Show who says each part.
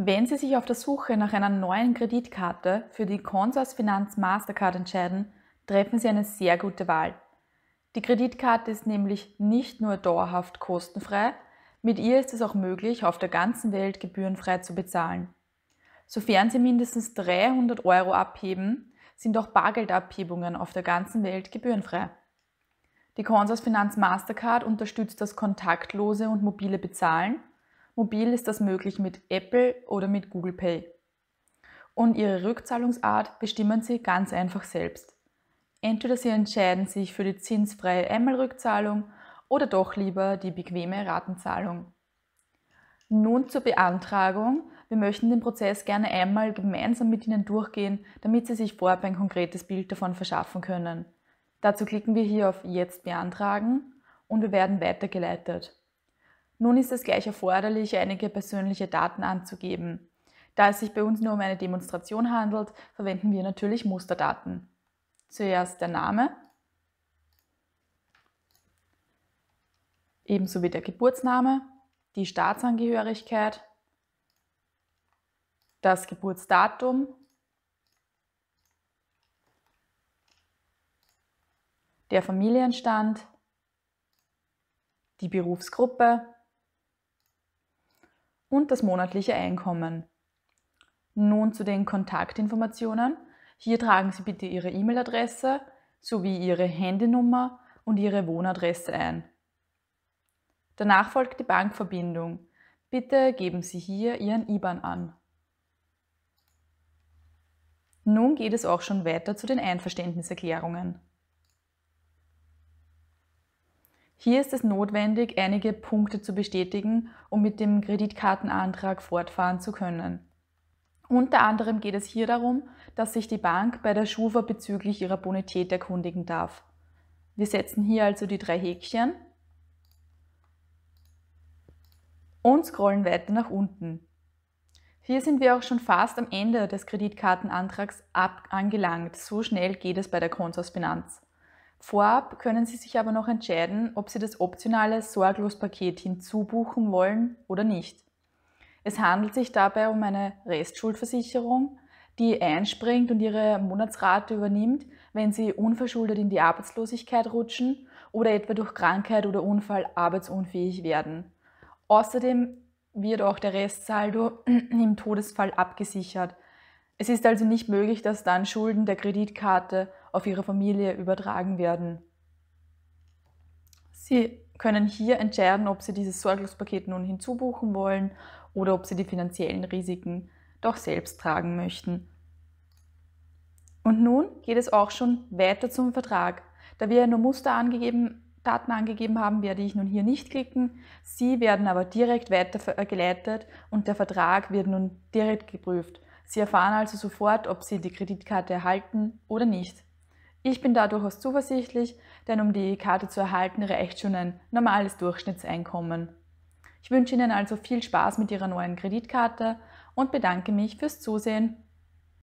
Speaker 1: Wenn Sie sich auf der Suche nach einer neuen Kreditkarte für die Consors Finanz Mastercard entscheiden, treffen Sie eine sehr gute Wahl. Die Kreditkarte ist nämlich nicht nur dauerhaft kostenfrei, mit ihr ist es auch möglich, auf der ganzen Welt gebührenfrei zu bezahlen. Sofern Sie mindestens 300 Euro abheben, sind auch Bargeldabhebungen auf der ganzen Welt gebührenfrei. Die Consors Finanz Mastercard unterstützt das kontaktlose und mobile Bezahlen Mobil ist das möglich mit Apple oder mit Google Pay. Und Ihre Rückzahlungsart bestimmen Sie ganz einfach selbst. Entweder Sie entscheiden sich für die zinsfreie Einmalrückzahlung oder doch lieber die bequeme Ratenzahlung. Nun zur Beantragung. Wir möchten den Prozess gerne einmal gemeinsam mit Ihnen durchgehen, damit Sie sich vorab ein konkretes Bild davon verschaffen können. Dazu klicken wir hier auf Jetzt beantragen und wir werden weitergeleitet. Nun ist es gleich erforderlich, einige persönliche Daten anzugeben. Da es sich bei uns nur um eine Demonstration handelt, verwenden wir natürlich Musterdaten. Zuerst der Name, ebenso wie der Geburtsname, die Staatsangehörigkeit, das Geburtsdatum, der Familienstand, die Berufsgruppe, und das monatliche Einkommen. Nun zu den Kontaktinformationen. Hier tragen Sie bitte Ihre E-Mail-Adresse sowie Ihre Handynummer und Ihre Wohnadresse ein. Danach folgt die Bankverbindung. Bitte geben Sie hier Ihren IBAN an. Nun geht es auch schon weiter zu den Einverständniserklärungen. Hier ist es notwendig, einige Punkte zu bestätigen, um mit dem Kreditkartenantrag fortfahren zu können. Unter anderem geht es hier darum, dass sich die Bank bei der Schufa bezüglich ihrer Bonität erkundigen darf. Wir setzen hier also die drei Häkchen und scrollen weiter nach unten. Hier sind wir auch schon fast am Ende des Kreditkartenantrags angelangt. So schnell geht es bei der Konsorsfinanz. Vorab können Sie sich aber noch entscheiden, ob Sie das optionale Sorglospaket hinzubuchen wollen oder nicht. Es handelt sich dabei um eine Restschuldversicherung, die einspringt und Ihre Monatsrate übernimmt, wenn Sie unverschuldet in die Arbeitslosigkeit rutschen oder etwa durch Krankheit oder Unfall arbeitsunfähig werden. Außerdem wird auch der Restsaldo im Todesfall abgesichert, es ist also nicht möglich, dass dann Schulden der Kreditkarte auf ihre Familie übertragen werden. Sie können hier entscheiden, ob Sie dieses Sorglospaket nun hinzubuchen wollen oder ob Sie die finanziellen Risiken doch selbst tragen möchten. Und nun geht es auch schon weiter zum Vertrag. Da wir ja nur Muster Daten angegeben haben, werde ich nun hier nicht klicken. Sie werden aber direkt weitergeleitet und der Vertrag wird nun direkt geprüft. Sie erfahren also sofort, ob Sie die Kreditkarte erhalten oder nicht. Ich bin da durchaus zuversichtlich, denn um die Karte zu erhalten, reicht schon ein normales Durchschnittseinkommen. Ich wünsche Ihnen also viel Spaß mit Ihrer neuen Kreditkarte und bedanke mich fürs Zusehen.